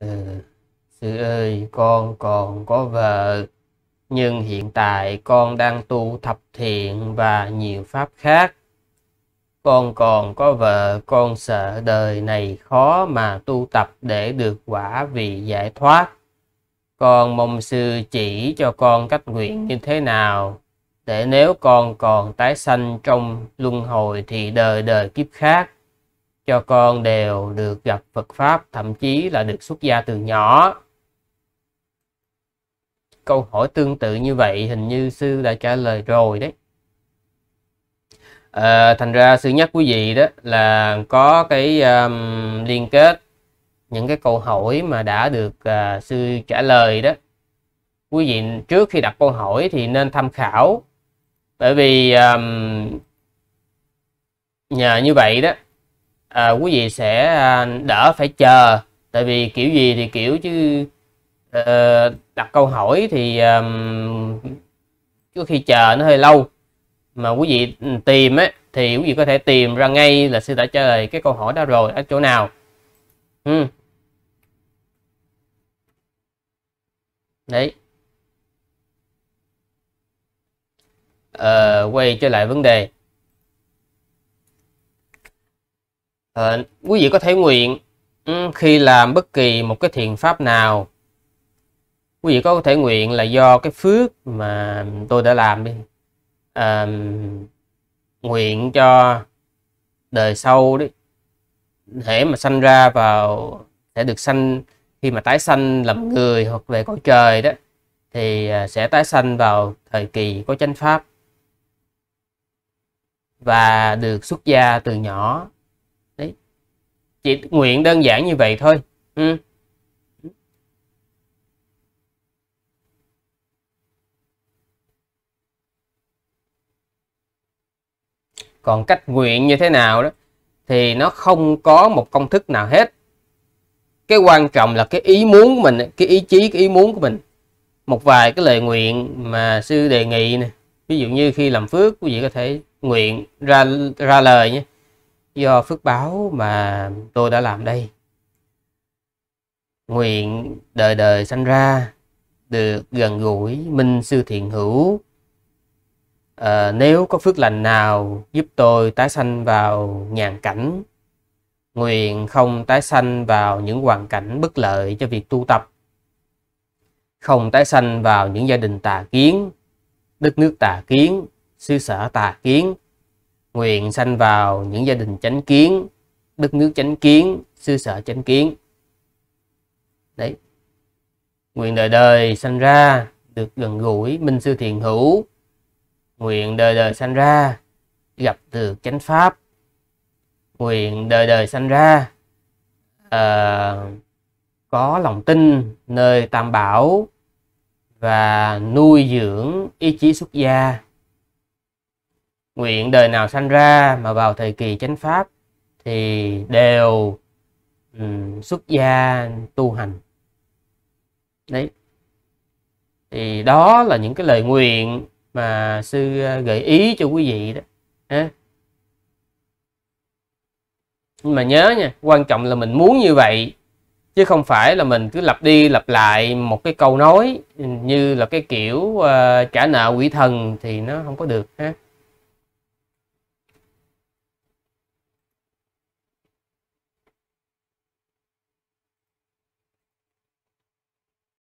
Ừ, sư ơi con còn có vợ nhưng hiện tại con đang tu thập thiện và nhiều pháp khác con còn có vợ con sợ đời này khó mà tu tập để được quả vị giải thoát con mong sư chỉ cho con cách nguyện như thế nào để nếu con còn tái sanh trong luân hồi thì đời đời kiếp khác cho con đều được gặp Phật Pháp, thậm chí là được xuất gia từ nhỏ. Câu hỏi tương tự như vậy hình như sư đã trả lời rồi đấy. À, thành ra sư nhắc quý vị đó là có cái um, liên kết những cái câu hỏi mà đã được uh, sư trả lời đó quý vị trước khi đặt câu hỏi thì nên tham khảo bởi vì um, nhờ như vậy đó à, quý vị sẽ à, đỡ phải chờ tại vì kiểu gì thì kiểu chứ uh, đặt câu hỏi thì um, trước khi chờ nó hơi lâu mà quý vị ừ, tìm ấy thì quý vị có thể tìm ra ngay là sư đã trả lời cái câu hỏi đó rồi ở chỗ nào ừ. đấy ờ, quay trở lại vấn đề à, quý vị có thể nguyện ừ, khi làm bất kỳ một cái thiền pháp nào quý vị có thể nguyện là do cái phước mà tôi đã làm đi à, nguyện cho đời sau đi để mà sanh ra vào để được sanh khi mà tái sanh làm người hoặc về cõi trời đó thì à, sẽ tái sanh vào thời kỳ có chánh pháp và được xuất gia từ nhỏ chỉ nguyện đơn giản như vậy thôi ừ. còn cách nguyện như thế nào đó thì nó không có một công thức nào hết cái quan trọng là cái ý muốn của mình cái ý chí cái ý muốn của mình một vài cái lời nguyện mà sư đề nghị nè ví dụ như khi làm phước quý vị có thể nguyện ra ra lời nhé do phước báo mà tôi đã làm đây nguyện đời đời sanh ra được gần gũi minh sư thiện hữu à, nếu có phước lành nào giúp tôi tái sanh vào nhàn cảnh nguyện không tái sanh vào những hoàn cảnh bất lợi cho việc tu tập không tái sanh vào những gia đình tà kiến đất nước tà kiến xứ sở tà kiến nguyện sanh vào những gia đình chánh kiến đất nước chánh kiến sư sở chánh kiến đấy nguyện đời đời sanh ra được gần gũi minh sư Thiền hữu nguyện đời đời sanh ra gặp được chánh pháp nguyện đời đời sanh ra uh, có lòng tin nơi tam bảo và nuôi dưỡng ý chí xuất gia nguyện đời nào sanh ra mà vào thời kỳ chánh pháp thì đều um, xuất gia tu hành đấy thì đó là những cái lời nguyện mà sư ờ, gợi ý cho quý vị đó ha nhưng mà nhớ nha quan trọng là mình muốn như vậy chứ không phải là mình cứ lặp đi lặp lại một cái câu nói như là cái kiểu uh, trả nợ quỷ thần thì nó không có được ha